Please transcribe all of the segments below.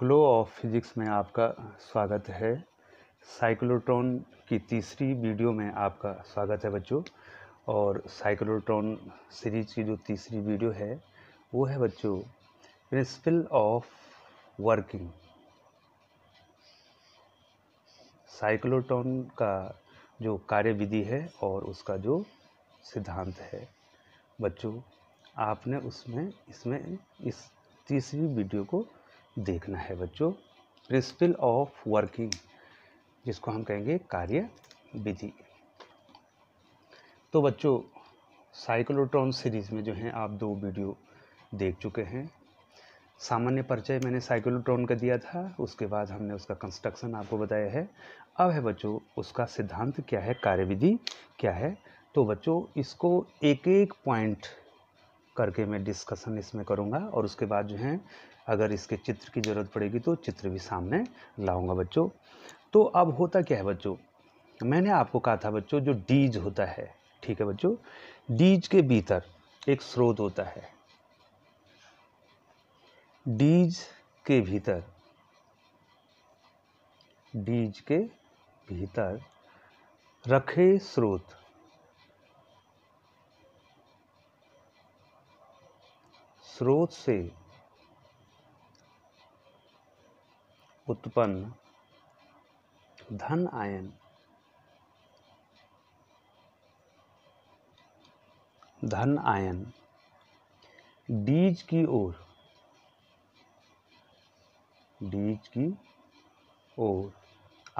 Glow of physics में आपका स्वागत है साइक्लोट्रॉन की तीसरी वीडियो में आपका स्वागत है बच्चों और साइक्लोट्रॉन सीरीज की जो तीसरी वीडियो है वो है बच्चों प्रिंसिपल ऑफ वर्किंग साइक्लोट्रॉन का जो कार्य विधि है और उसका जो सिद्धांत है बच्चों आपने उसमें इसमें इस तीसरी वीडियो को देखना है बच्चों प्रिंसिपल ऑफ वर्किंग जिसको हम कहेंगे कार्य विधि तो बच्चों साइक्लोट्रॉन सीरीज़ में जो है आप दो वीडियो देख चुके हैं सामान्य परिचय मैंने साइक्लोट्रॉन का दिया था उसके बाद हमने उसका कंस्ट्रक्शन आपको बताया है अब है बच्चों उसका सिद्धांत क्या है कार्यविधि क्या है तो बच्चों इसको एक एक पॉइंट करके मैं डिस्कशन इसमें करूँगा और उसके बाद जो है अगर इसके चित्र की ज़रूरत पड़ेगी तो चित्र भी सामने लाऊंगा बच्चों तो अब होता क्या है बच्चों मैंने आपको कहा था बच्चों जो डीज होता है ठीक है बच्चों डीज के भीतर एक स्रोत होता है डीज के भीतर डीज के भीतर रखे स्रोत स्रोत से उत्पन्न धन आयन धन आयन बीज की ओर बीज की ओर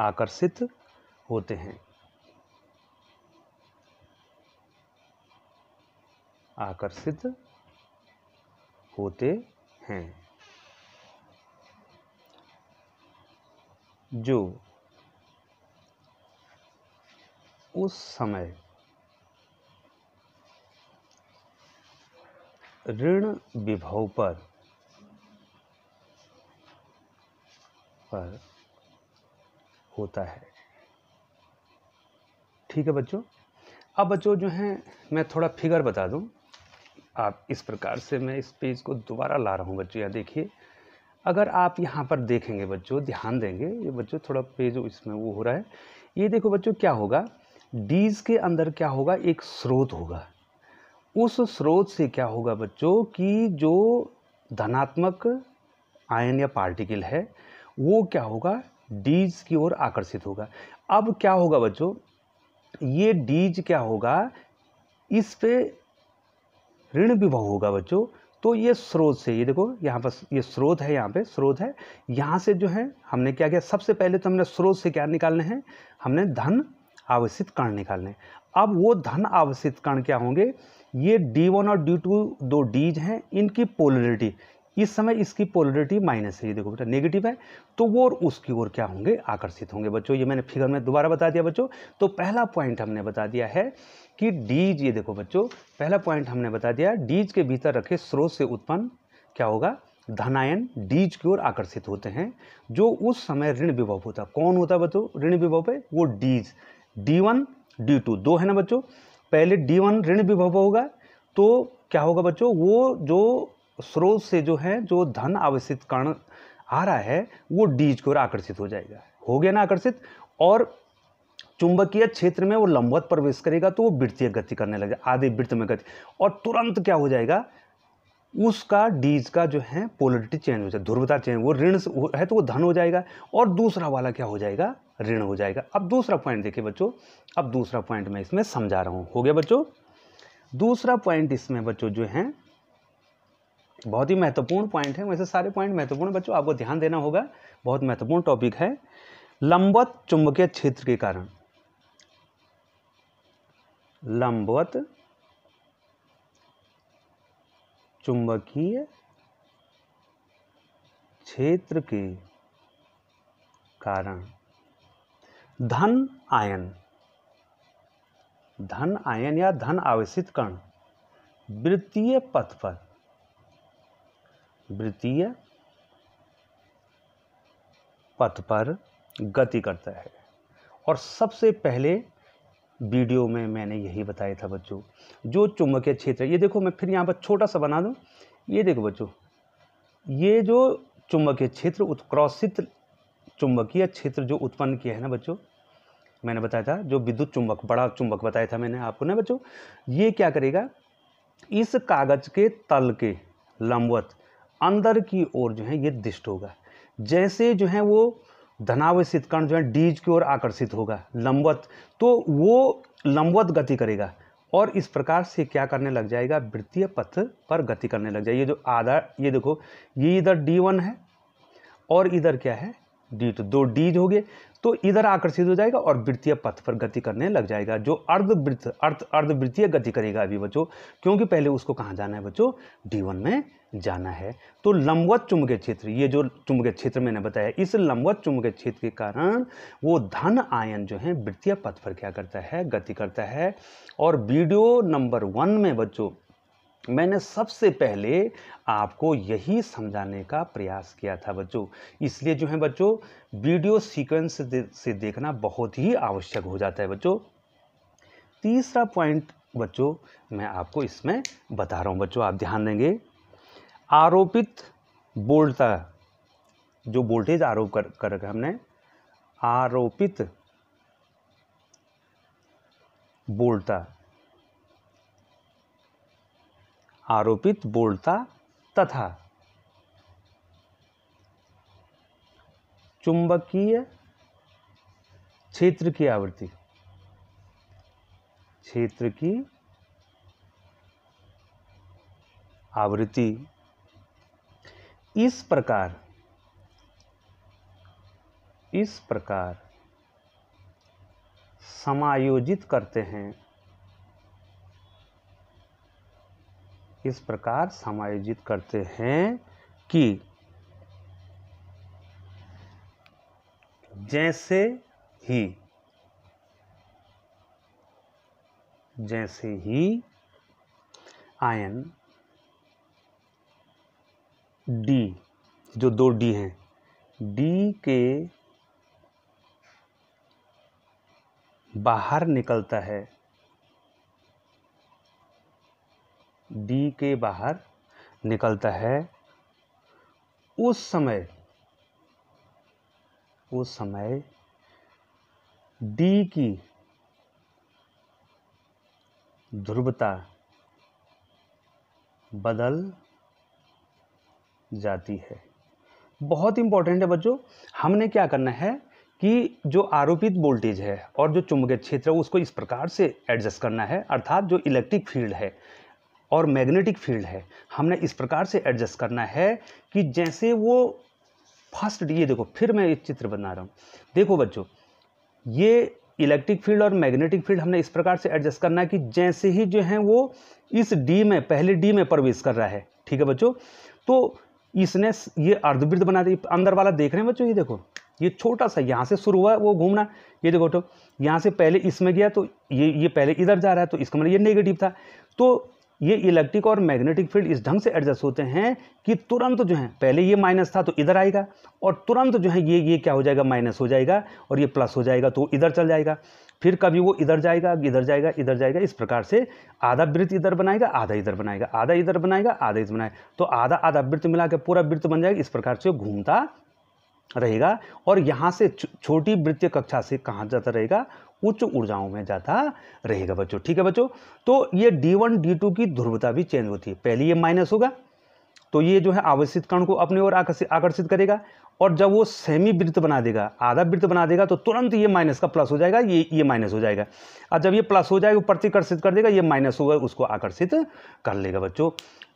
आकर्षित होते हैं आकर्षित होते हैं जो उस समय ऋण विभव पर पर होता है ठीक है बच्चों अब बच्चों जो हैं मैं थोड़ा फिगर बता दूं आप इस प्रकार से मैं इस पेज को दोबारा ला रहा हूं बच्चों यहाँ देखिए अगर आप यहाँ पर देखेंगे बच्चों ध्यान देंगे ये बच्चों थोड़ा पेज इसमें वो हो रहा है ये देखो बच्चों क्या होगा डीज के अंदर क्या होगा एक स्रोत होगा उस स्रोत से क्या होगा बच्चों कि जो धनात्मक आयन या पार्टिकल है वो क्या होगा डीज की ओर आकर्षित होगा अब क्या होगा बच्चों ये डीज क्या होगा इस पे ऋण विभव होगा बच्चों तो ये स्रोत से ये देखो यहाँ पर ये स्रोत है यहाँ पे स्रोत है यहाँ से जो है हमने क्या किया सबसे पहले तो हमने स्रोत से क्या निकालने हैं हमने धन आवश्यक कर्ण निकालने अब वो धन आवश्यक कर्ण क्या होंगे ये डी वन और डी टू दो डीज हैं इनकी पोलरिटी इस समय इसकी पोलरिटी माइनस है ये देखो बेटा नेगेटिव है तो वो और उसकी ओर क्या होंगे आकर्षित होंगे बच्चों ये मैंने फिगर में दोबारा बता दिया बच्चों तो पहला पॉइंट हमने बता दिया है कि डीज ये देखो बच्चों पहला पॉइंट हमने बता दिया डीज के भीतर रखे स्रोत से उत्पन्न क्या होगा धनायन डीज की ओर आकर्षित होते हैं जो उस समय ऋण विभव होता कौन होता बच्चों ऋण विभव पे वो Ds D one D two दो है ना बच्चों पहले डी वन ऋण विभव होगा तो क्या होगा बच्चों वो जो स्रोत से जो है जो धन आवश्यक कर्ण आ रहा है वो डीज को आकर्षित हो जाएगा हो गया ना आकर्षित और चुंबकीय क्षेत्र में वो लंबवत प्रवेश करेगा तो वो वृत्तीय गति करने लगेगा आधे वृत्त में गति और तुरंत क्या हो जाएगा उसका डीज का जो है पोलिटी चेंज हो जाए ध्रुवता चेंज वो ऋण है तो वो धन हो जाएगा और दूसरा वाला क्या हो जाएगा ऋण हो जाएगा अब दूसरा पॉइंट देखिए बच्चों अब दूसरा पॉइंट मैं इसमें समझा रहा हूँ हो गया बच्चों दूसरा पॉइंट इसमें बच्चों जो है बहुत ही महत्वपूर्ण पॉइंट है वैसे सारे पॉइंट महत्वपूर्ण बच्चों आपको ध्यान देना होगा बहुत महत्वपूर्ण टॉपिक है लंबवत चुंबकीय क्षेत्र के कारण लंबवत चुंबकीय क्षेत्र के कारण धन आयन धन आयन या धन आवेशित कण वृत्तीय पथ पर वृत्तीय पथ पर गति करता है और सबसे पहले वीडियो में मैंने यही बताया था बच्चों जो चुंबकीय क्षेत्र ये देखो मैं फिर यहाँ पर छोटा सा बना दूँ ये देखो बच्चों ये जो चुंबकीय क्षेत्र उत्क्रोशित चुंबकीय क्षेत्र जो उत्पन्न किया है ना बच्चों मैंने बताया था जो विद्युत चुंबक बड़ा चुंबक बताया था मैंने आपको ना बच्चों ये क्या करेगा इस कागज के तल के लंबवत अंदर की ओर जो है ये दिष्ट होगा जैसे जो है वो धनावसित कर्ण जो है डीज की ओर आकर्षित होगा लंबवत तो वो लंबवत गति करेगा और इस प्रकार से क्या करने लग जाएगा वृत्तीय पथ पर गति करने लग जाएगा ये जो आधार ये देखो ये इधर डी वन है और इधर क्या है डी टू तो दो डीज हो गए तो इधर आकर्षित हो जाएगा और वृत्तीय पथ पर गति करने लग जाएगा जो अर्धवृत्त अर्थ अर्धवृत्तीय गति करेगा अभी बच्चों क्योंकि पहले उसको कहाँ जाना है बच्चों डी वन में जाना है तो लंबवत चुंबकीय क्षेत्र ये जो चुंबकीय क्षेत्र मैंने बताया इस लंबवत चुंबकीय क्षेत्र के कारण वो धन आयन जो है वृत्तीय पथ पर क्या करता है गति करता है और वीडियो नंबर वन में बच्चों मैंने सबसे पहले आपको यही समझाने का प्रयास किया था बच्चों इसलिए जो है बच्चों वीडियो सीक्वेंस दे, से देखना बहुत ही आवश्यक हो जाता है बच्चों तीसरा पॉइंट बच्चों मैं आपको इसमें बता रहा हूँ बच्चों आप ध्यान देंगे आरोपित बोल्टा जो वोल्टेज आरोप कर कर रखा हमने आरोपित बोल्टा आरोपित बोलता तथा चुंबकीय क्षेत्र की आवृत्ति क्षेत्र की आवृत्ति इस प्रकार इस प्रकार समायोजित करते हैं इस प्रकार समायोजित करते हैं कि जैसे ही जैसे ही आयन डी जो दो डी हैं डी के बाहर निकलता है डी के बाहर निकलता है उस समय उस समय डी की ध्रुवता बदल जाती है बहुत इंपॉर्टेंट है बच्चों हमने क्या करना है कि जो आरोपित वोल्टेज है और जो चुंबकीय क्षेत्र है उसको इस प्रकार से एडजस्ट करना है अर्थात जो इलेक्ट्रिक फील्ड है और मैग्नेटिक फील्ड है हमने इस प्रकार से एडजस्ट करना है कि जैसे वो फर्स्ट ये देखो फिर मैं एक चित्र बना रहा हूँ देखो बच्चों ये इलेक्ट्रिक फील्ड और मैग्नेटिक फील्ड हमने इस प्रकार से एडजस्ट करना है कि जैसे ही जो है वो इस डी में पहले डी में प्रवेश कर रहा है ठीक है बच्चों तो इसने ये अर्धवृत्त बना दी अंदर वाला देख रहे हैं बच्चों ये देखो ये छोटा सा यहाँ से शुरू हुआ वो घूमना ये देखो तो यहाँ से पहले इसमें गया तो ये ये पहले इधर जा रहा है तो इसका मतलब ये नेगेटिव था तो ये इलेक्ट्रिक और मैग्नेटिक फील्ड इस ढंग से एडजस्ट होते हैं कि तुरंत जो है पहले ये माइनस था तो इधर आएगा और तुरंत जो है ये ये क्या हो जाएगा माइनस हो जाएगा और ये प्लस हो जाएगा तो इधर चल जाएगा फिर कभी वो इधर जाएगा इधर जाएगा इधर जाएगा इस प्रकार से आधा वृत्त इधर बनाएगा आधा इधर बनाएगा आधा इधर बनाएगा आधा इधर बनाएगा तो आधा आधा वृत्त मिला के पूरा वृत्त बन जाएगा इस प्रकार से घूमता रहेगा और यहाँ से छोटी वृत्तीय कक्षा से कहाँ जाता रहेगा उच्च ऊर्जाओं में जाता रहेगा बच्चों ठीक है बच्चों तो ये डी वन डी टू की ध्रुवता भी चेंज होती है पहले ये माइनस होगा तो ये जो है आवश्यक कण को अपनी ओर आकर्षित करेगा और जब वो सेमी वृत्त बना देगा आधा वृत्त बना देगा तो तुरंत ये माइनस का प्लस हो जाएगा ये ये माइनस हो जाएगा और जब ये प्लस हो जाएगा प्रतिकर्षित कर देगा ये माइनस होगा उसको आकर्षित कर लेगा बच्चों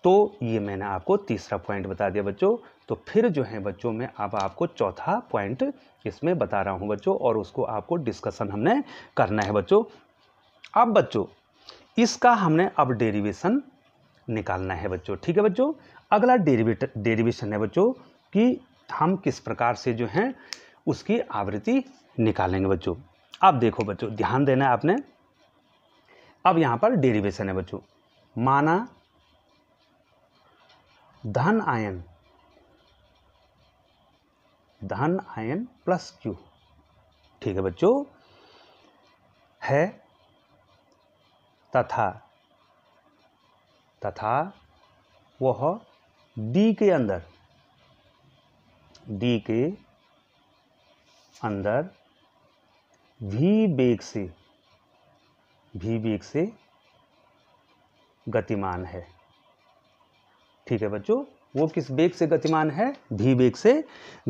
तो ये मैंने आपको तीसरा पॉइंट बता दिया बच्चों तो फिर जो है बच्चों में अब आप आपको चौथा पॉइंट इसमें बता रहा हूँ बच्चों और उसको आपको डिस्कशन हमने करना है बच्चों अब बच्चों इसका हमने अब डेरिवेशन निकालना है बच्चों ठीक है बच्चों अगला डेरिवेट डेरिवेशन है बच्चों कि हम किस प्रकार से जो है उसकी आवृत्ति निकालेंगे बच्चों अब देखो बच्चों ध्यान देना है आपने अब यहाँ पर डेरिवेशन है बच्चों माना धन आयन धन आयन प्लस क्यू ठीक है बच्चों है तथा तथा वह डी के अंदर डी के अंदर भी बेग से भी बेग से गतिमान है ठीक है बच्चों वो किस वेग से गतिमान है भी वेग से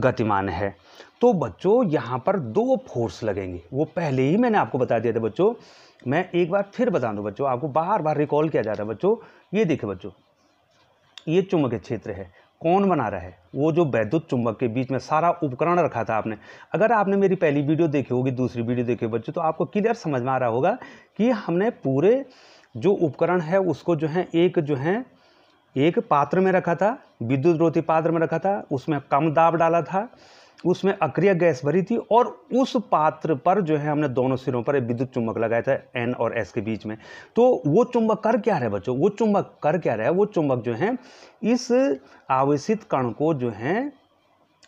गतिमान है तो बच्चों यहाँ पर दो फोर्स लगेंगे वो पहले ही मैंने आपको बता दिया था बच्चों मैं एक बार फिर बता दूँ बच्चों आपको बार बार रिकॉल किया जा रहा है बच्चों ये देखे बच्चों ये चुम्बक क्षेत्र है कौन बना रहा है वो जो वैद्युत चुंबक के बीच में सारा उपकरण रखा था आपने अगर आपने मेरी पहली वीडियो देखी होगी दूसरी वीडियो देखी होगी बच्चों तो आपको क्लियर समझ में आ रहा होगा कि हमने पूरे जो उपकरण है उसको जो है एक जो है एक पात्र में रखा था विद्युत रोधी पात्र में रखा था उसमें कम दाब डाला था उसमें अक्रिय गैस भरी थी और उस पात्र पर जो है हमने दोनों सिरों पर विद्युत चुंबक लगाया था एन और एस के बीच में तो वो चुंबक कर क्या रहा है बच्चों वो चुंबक कर क्या रहा है वो चुंबक जो है इस आवेशित कण को जो है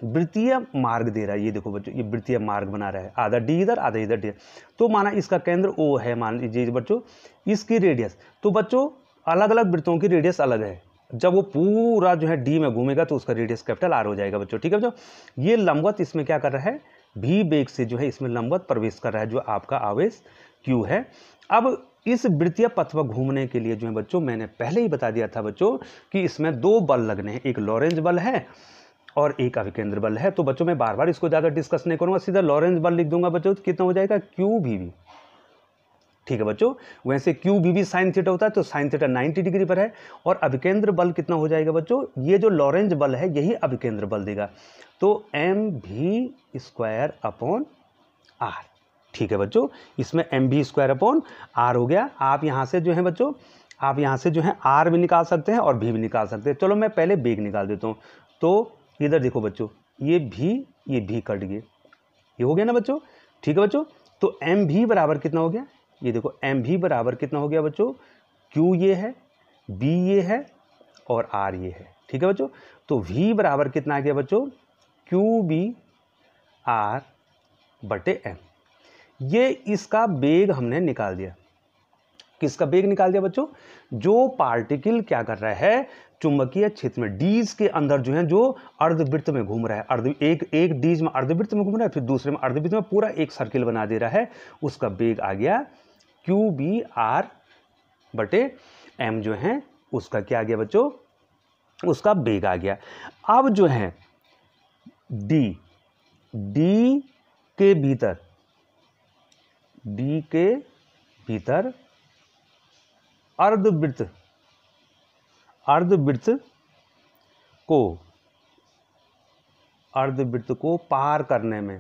वृत्तीय मार्ग दे रहा है ये देखो बच्चों ये वृत्तीय मार्ग बना रहा है आधा डी इधर आधा इधर डी तो माना इसका केंद्र ओ है मान लीजिए बच्चों इसकी रेडियस तो बच्चों अलग अलग वृत्तों की रेडियस अलग है जब वो पूरा जो है डी में घूमेगा तो उसका रेडियस कैपिटल आर हो जाएगा बच्चों ठीक है बच्चों ये लंबवत इसमें क्या कर रहा है भी बेग से जो है इसमें लंबवत प्रवेश कर रहा है जो आपका आवेश क्यू है अब इस वृत्तीय पथ पर घूमने के लिए जो है बच्चों मैंने पहले ही बता दिया था बच्चों कि इसमें दो बल लगने हैं एक लॉरेंज बल है और एक अभिकेंद्र बल है तो बच्चों मैं बार बार इसको ज़्यादा डिस्कस नहीं करूँगा सीधा लॉरेंज बल लिख दूंगा बच्चों तो कितना हो जाएगा क्यू भी, भी। ठीक है बच्चों वैसे क्यू बी भी साइन थीटा होता है तो साइन थीटा 90 डिग्री पर है और अभिकेंद्र बल कितना हो जाएगा बच्चों ये जो लॉरेंज बल है यही अभिकेंद्र बल देगा तो एम भी स्क्वायर अपॉन आर ठीक है बच्चों इसमें एम भी स्क्वायर अपॉन आर हो गया आप यहाँ से जो है बच्चों आप यहाँ से जो है आर भी निकाल सकते हैं और भी भी निकाल सकते हैं चलो मैं पहले बेग निकाल देता हूँ तो इधर देखो बच्चों ये भी ये भी कट गए ये हो गया ना बच्चों ठीक है बच्चों तो एम भी बराबर कितना हो गया ये देखो एम भी बराबर कितना हो गया बच्चों क्यू ये है बी ये है और आर ये है ठीक है बच्चों तो वी बराबर कितना आ गया बच्चों क्यू बी आर बटे एम ये इसका बेग हमने निकाल दिया किसका बेग निकाल दिया बच्चों जो पार्टिकल क्या कर रहा है चुंबकीय क्षेत्र में डीज के अंदर जो है जो अर्धवृत्त में घूम रहा है अर्ध एक एक डीज में अर्धवृत्त में घूम रहा है फिर दूसरे में अर्धवृत्त में पूरा एक सर्किल बना दे रहा है उसका बेग आ गया क्यू बी आर बटे एम जो है उसका क्या आ गया बच्चों उसका बेग आ गया अब जो है डी डी के भीतर डी के भीतर अर्धवृत्त अर्धवृत्त को अर्धवृत्त को पार करने में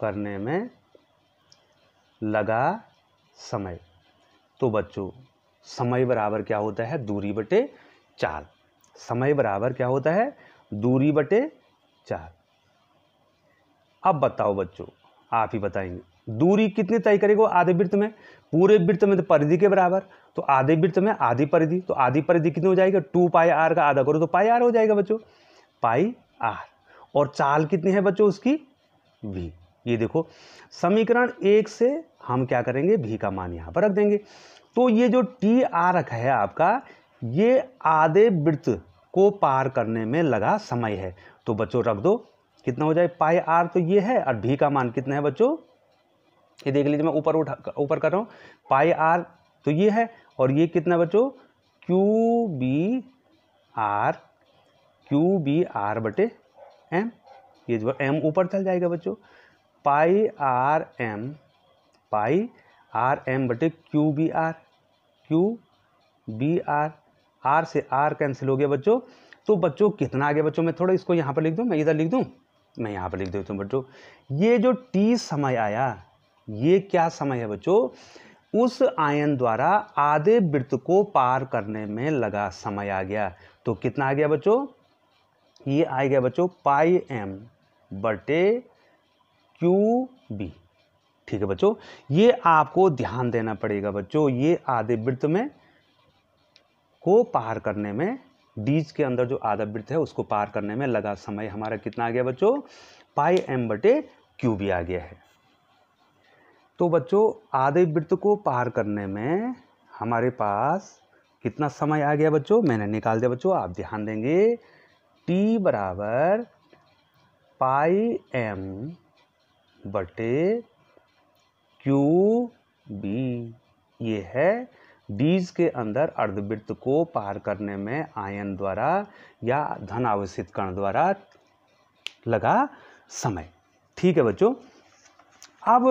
करने में लगा समय तो बच्चों समय बराबर क्या होता है दूरी बटे चाल समय बराबर क्या होता है दूरी बटे चाल अब बताओ बच्चों आप ही बताएंगे दूरी कितनी तय करेगा आधे वृत्त में पूरे वृत्त में तो परिधि के बराबर तो आधे वृत्त में आधी परिधि तो आधी परिधि कितनी हो जाएगी टू पाई आर का आधा करो तो पाई आर हो जाएगा बच्चों पाई आर और चाल कितनी है बच्चों उसकी वी ये देखो समीकरण एक से हम क्या करेंगे भी का मान यहाँ पर रख देंगे तो ये जो टी आ रखा है आपका ये आधे वृत्त को पार करने में लगा समय है तो बच्चों रख दो कितना हो जाए पाई आर तो ये है और भी का मान कितना है बच्चों ये देख लीजिए मैं ऊपर उठा ऊपर कर रहा हूँ पाई आर तो ये है और ये कितना बच्चों Q B R Q B R बटे एम ये जो एम ऊपर चल जाएगा बच्चों pi R M pi R M बटे Q B R Q B R R से आर कैंसिल हो गया बच्चों तो बच्चों कितना आ गया बच्चों मैं थोड़ा इसको यहाँ पर लिख दूँ मैं इधर लिख दूँ मैं यहाँ पर लिख देता हूँ बच्चों ये जो टी समय आया ये क्या समय है बच्चों उस आयन द्वारा आधे वृत्त को पार करने में लगा समय आ गया तो कितना आ गया बच्चों ये आ गया बच्चों पाई एम बटे क्यू बी ठीक है बच्चों ये आपको ध्यान देना पड़ेगा बच्चों ये आधे वृत्त में को पार करने में डीज के अंदर जो आधा वृत्त है उसको पार करने में लगा समय हमारा कितना आ गया बच्चों पाई एम बटे क्यू बी आ गया है तो बच्चों आधे वृत्त को पार करने में हमारे पास कितना समय आ गया बच्चों मैंने निकाल दिया बच्चों आप ध्यान देंगे टी बराबर पाई एम बटे क्यू बी ये है डीज के अंदर अर्धवृत्त को पार करने में आयन द्वारा या धन आवेशित कण द्वारा लगा समय ठीक है बच्चों अब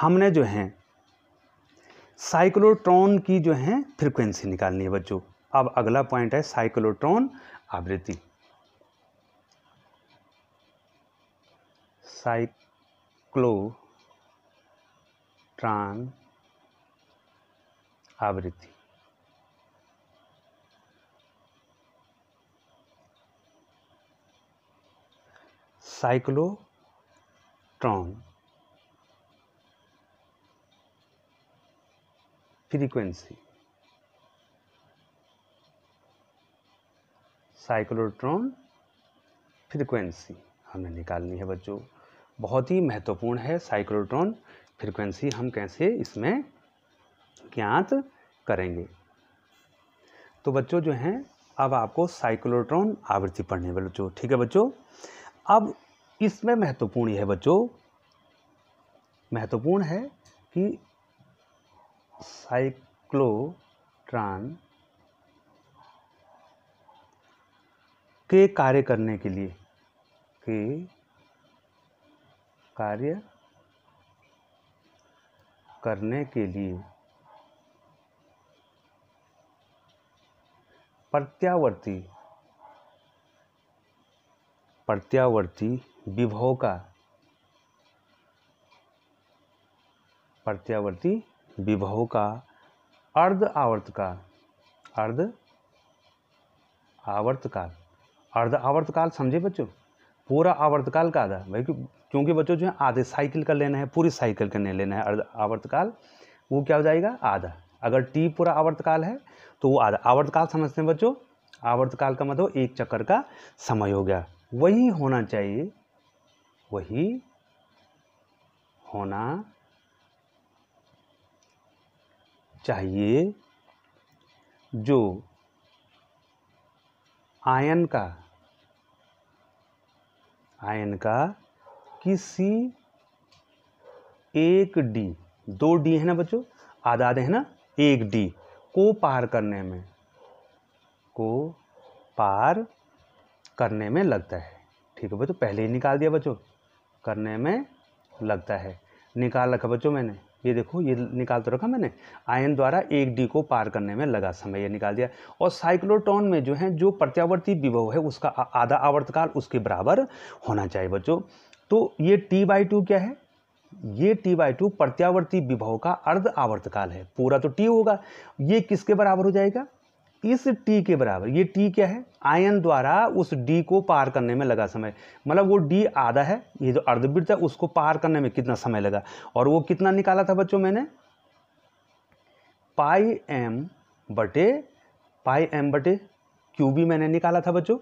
हमने जो है साइक्लोट्रॉन की जो है फ्रिक्वेंसी निकालनी है बच्चों अब अगला पॉइंट है साइक्लोट्रॉन आवृत्ति साइक क्लो ट्रान आवृत्ति ट्रॉन फ्रीक्वेंसी साइक्लोट्रॉन फ्रीक्वेंसी हमें निकालनी है बच्चों बहुत ही महत्वपूर्ण है साइक्लोट्रॉन फ्रिक्वेंसी हम कैसे इसमें ज्ञात करेंगे तो बच्चों जो हैं अब आपको साइक्लोट्रॉन आवृत्ति पढ़ने वाले बच्चों ठीक है बच्चों अब इसमें महत्वपूर्ण यह बच्चों महत्वपूर्ण है कि साइक्लोट्रॉन के कार्य करने के लिए के कार्य करने के लिए प्रत्यावर्ती प्रत्यावर्ती विभव का प्रत्यावर्ती विभव का अर्ध आवर्त का अर्ध आवर्तकाल अर्ध काल समझे बच्चों पूरा आवर्तकाल का आधा भाई क्योंकि बच्चों जो है आधे साइकिल का लेना है पूरी साइकिल का नहीं लेना है आवर्तकाल वो क्या हो जाएगा आधा अगर टी पूरा आवर्तकाल है तो वो आधा आवर्तकाल समझते हैं बच्चों आवर्तकाल का मतलब एक चक्कर का समय हो गया वही होना चाहिए वही होना चाहिए जो आयन का आयन का किसी एक डी दो डी है ना बच्चों आधा आधे है ना एक डी को पार करने में को पार करने में लगता है ठीक है बच्चों तो पहले ही निकाल दिया बच्चों करने में लगता है निकाल रखा बच्चों मैंने ये देखो ये निकाल तो रखा मैंने आयन द्वारा एक डी को पार करने में लगा समय ये निकाल दिया और साइक्लोटोन में जो है जो प्रत्यावर्ती विभव है उसका आधा आवर्तकाल उसके बराबर होना चाहिए बच्चों तो ये टी बाई टू क्या है ये टी बाई टू प्रत्यावर्ती विभव का अर्ध आवर्तकाल है पूरा तो टी होगा ये किसके बराबर हो जाएगा इस टी के बराबर ये टी क्या है आयन द्वारा उस डी को पार करने में लगा समय मतलब वो डी आधा है ये जो अर्धवृत्त है उसको पार करने में कितना समय लगा और वो कितना निकाला था बच्चों मैंने पाई एम बटे पाई एम बटे क्यू भी मैंने निकाला था बच्चों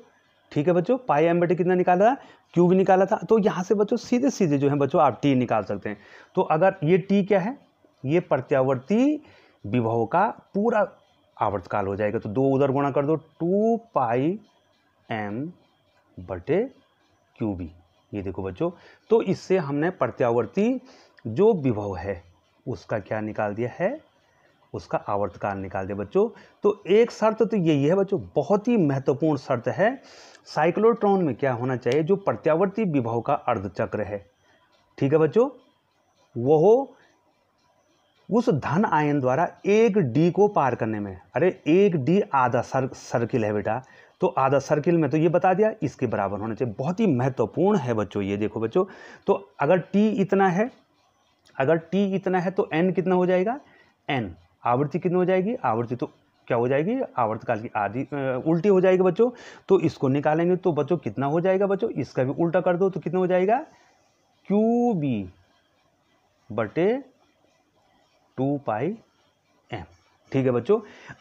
ठीक है बच्चों पाई एम बटे कितना निकाला था क्यू भी निकाला था तो यहाँ से बच्चों सीधे सीधे जो है बच्चों आप टी निकाल सकते हैं तो अगर ये टी क्या है ये प्रत्यावर्ती विभव का पूरा आवर्तकाल हो जाएगा तो दो उधर गुणा कर दो टू पाई एम बटे क्यू बी ये देखो बच्चों तो इससे हमने प्रत्यावर्ती जो विभव है उसका क्या निकाल दिया है उसका आवर्तकाल निकाल दे बच्चों तो एक शर्त तो यही है बच्चों बहुत ही महत्वपूर्ण शर्त है साइक्लोट्रॉन में क्या होना चाहिए जो प्रत्यावर्ती विभव का अर्धचक्र है ठीक है बच्चों वह उस धन आयन द्वारा एक डी को पार करने में अरे एक डी आधा सर सर्किल है बेटा तो आधा सर्किल में तो ये बता दिया इसके बराबर होना चाहिए बहुत ही महत्वपूर्ण है बच्चों ये देखो बच्चों तो अगर टी इतना है अगर टी इतना है तो एन कितना हो जाएगा एन आवृत्ति कितनी हो जाएगी आवृत्ति तो क्या हो जाएगी आवर्तकाल की आधी उल्टी हो जाएगी बच्चों तो इसको निकालेंगे तो बच्चों कितना हो जाएगा बच्चों इसका भी उल्टा कर दो तो कितना हो जाएगा क्यू बी बटे टू पाई एम ठीक है बच्चों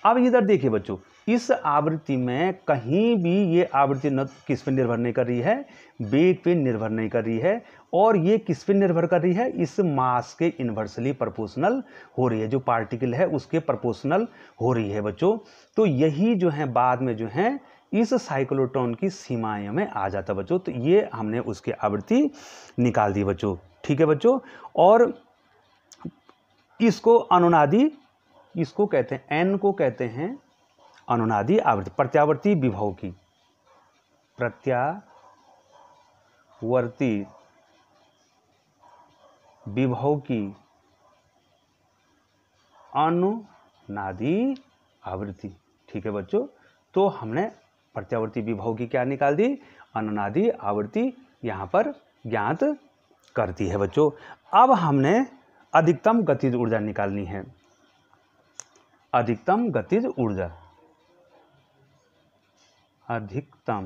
अब इधर देखिए बच्चों इस आवृत्ति में कहीं भी ये आवृत्ति न किस पर निर्भर नहीं कर रही है वेट पे निर्भर नहीं कर रही है और ये किस पे निर्भर कर रही है इस मास के इन्वर्सली प्रोपोर्शनल हो रही है जो पार्टिकल है उसके प्रोपोर्शनल हो रही है बच्चों तो यही जो है बाद में जो है इस साइक्लोटोन की सीमाएं में आ जाता बच्चों तो ये हमने उसकी आवृत्ति निकाल दी बच्चों ठीक है बच्चों और इसको अनुनादी इसको कहते हैं एन को कहते हैं अनुनादि आवृत्ति प्रत्यावर्ती विभव की प्रत्यावर्ती विभव की अनुनादि आवृत्ति ठीक है बच्चों तो हमने प्रत्यावर्ती विभव की क्या निकाल दी अनुनादि आवृत्ति यहाँ पर ज्ञात करती है बच्चों अब हमने अधिकतम गतिज ऊर्जा निकालनी है अधिकतम गतिज ऊर्जा अधिकतम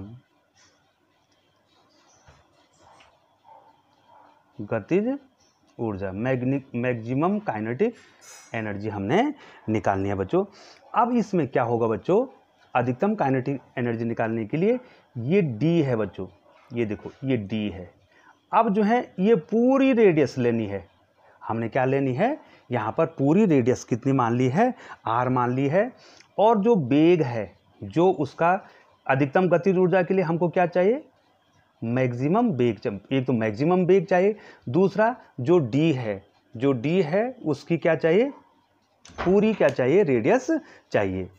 गतिज ऊर्जा मैग्निक मैक्सिमम काइनेटिक एनर्जी हमने निकालनी है बच्चों अब इसमें क्या होगा बच्चों अधिकतम काइनेटिक एनर्जी निकालने के लिए ये डी है बच्चों ये देखो ये डी है अब जो है ये पूरी रेडियस लेनी है हमने क्या लेनी है यहाँ पर पूरी रेडियस कितनी मान ली है आर मान ली है और जो बेग है जो उसका अधिकतम गतिज ऊर्जा के लिए हमको क्या चाहिए मैक्सिमम बेग एक तो मैक्सिमम बेग चाहिए दूसरा जो डी है जो डी है उसकी क्या चाहिए पूरी क्या चाहिए रेडियस चाहिए